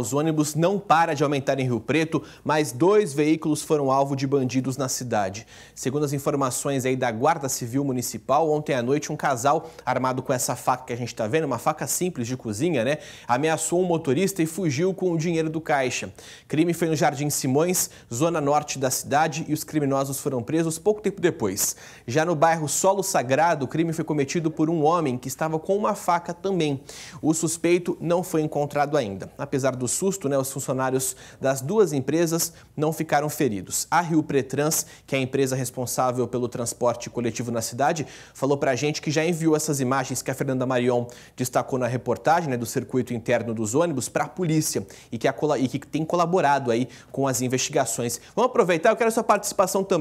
Os ônibus não param de aumentar em Rio Preto, mas dois veículos foram alvo de bandidos na cidade. Segundo as informações aí da Guarda Civil Municipal, ontem à noite um casal armado com essa faca que a gente está vendo, uma faca simples de cozinha, né? Ameaçou um motorista e fugiu com o dinheiro do caixa. Crime foi no Jardim Simões, zona norte da cidade, e os criminosos foram presos pouco tempo depois. Já no bairro Solo Sagrado, o crime foi cometido por um homem que estava com uma faca também. O suspeito não foi encontrado ainda, apesar do do susto, né, os funcionários das duas empresas não ficaram feridos. A Rio Pretrans, que é a empresa responsável pelo transporte coletivo na cidade, falou para a gente que já enviou essas imagens que a Fernanda Marion destacou na reportagem né, do circuito interno dos ônibus para a polícia e que, a, tem colaborado aí com as investigações. Vamos aproveitar, eu quero a sua participação também.